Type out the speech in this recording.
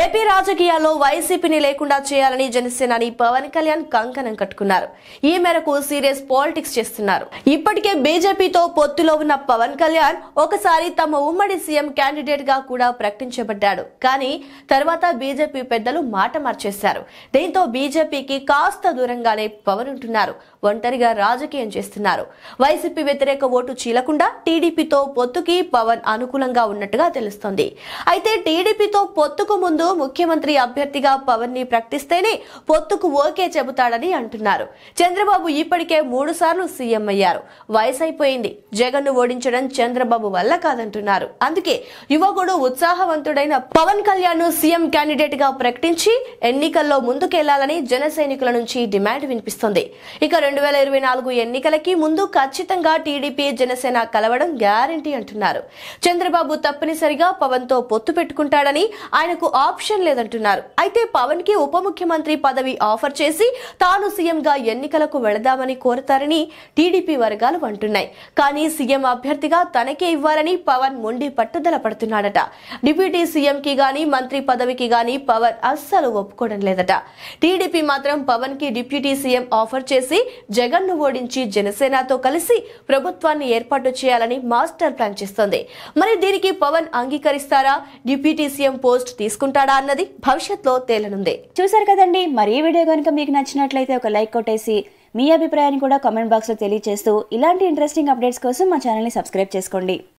AP రాజకీయాల్లో వైసీపీని లేకుండా చేయాలని జనసేనాని పవన్ కళ్యాణ్ కంకణం కట్టుకున్నారు ఈ మేరకు సీరియస్ పాలిటిక్స్ చేస్తున్నారు ఇప్పటికే బీజేపీతో పొత్తులో ఉన్న పవన్ కళ్యాణ్ ఒకసారి తమ ఉమ్మడి సీఎం క్యాండిడేట్ గా కూడా ప్రకటించబడ్డాడు కానీ తర్వాత బీజేపీ పెద్దలు మాట మార్చేశారు దీంతో బీజేపీకి కాస్త దూరంగానే పవన్ ఉంటున్నారు ఒంటరిగా రాజకీయం చేస్తున్నారు వైసీపీ వ్యతిరేక ఓటు చీలకుండా టీడీపీతో పొత్తుకి పవన్ అనుకూలంగా ఉన్నట్టుగా తెలుస్తోంది అయితే టీడీపీతో పొత్తుకు ముందు ముందు ముఖ్యమంత్రి అభ్యర్థిగా పవన్ ని ప్రకటిస్తేనే పొత్తుకు ఓకే చెబుతాడని అంటున్నారు చంద్రబాబు ఇప్పటికే మూడు సార్లు సీఎం అయ్యారు వయసు అయిపోయింది జగన్ ను ఓడించడం చంద్రబాబు వల్ల కాదంటున్నారు అందుకే యువకుడు ఉత్సాహవంతుడైన పవన్ కళ్యాణ్ ను సీఎం క్యాండిడేట్ గా ప్రకటించి ఎన్నికల్లో ముందుకెళ్లాలని జన సైనికుల నుంచి డిమాండ్ వినిపిస్తోంది ఇక రెండు వేల ఇరవై నాలుగు ఎన్నికలకి ముందు ఖచ్చితంగా టీడీపీ జనసేన కలవడం గ్యారంటీ అంటున్నారు చంద్రబాబు తప్పనిసరిగా పవన్ తో పొత్తు పెట్టుకుంటాడని ఆయనకు ఆ ఆప్షన్ లేదంటున్నారు అయితే పవన్ కి ఉప ముఖ్యమంత్రి పదవి ఆఫర్ చేసి తాను సీఎంగా ఎన్నికలకు వెళదామని కోరతారని టీడీపీ వర్గాలు అంటున్నాయి కానీ సీఎం అభ్యర్థిగా తనకే ఇవ్వాలని పవన్ మొండి పట్టుదల పడుతున్నాడట డిప్యూటీ సీఎం కి గాని మంత్రి పదవికి గాని పవన్ అస్సలు ఒప్పుకోవడం లేదట టీడీపీ మాత్రం పవన్ కి డిప్యూటీ సీఎం ఆఫర్ చేసి జగన్ ను ఓడించి జనసేనతో కలిసి ప్రభుత్వాన్ని ఏర్పాటు చేయాలని మాస్టర్ ప్లాన్ చేస్తోంది మరి దీనికి పవన్ అంగీకరిస్తారా డిప్యూటీ సీఎం పోస్ట్ తీసుకుంటారు తీసుకుంటాడా అన్నది భవిష్యత్తులో తేలనుందే చూసారు కదండి మరీ వీడియో కనుక మీకు నచ్చినట్లయితే ఒక లైక్ కొట్టేసి మీ అభిప్రాయాన్ని కూడా కామెంట్ బాక్స్ లో తెలియజేస్తూ ఇలాంటి ఇంట్రెస్టింగ్ అప్డేట్స్ కోసం మా ఛానల్ని సబ్స్క్రైబ్ చేసుకోండి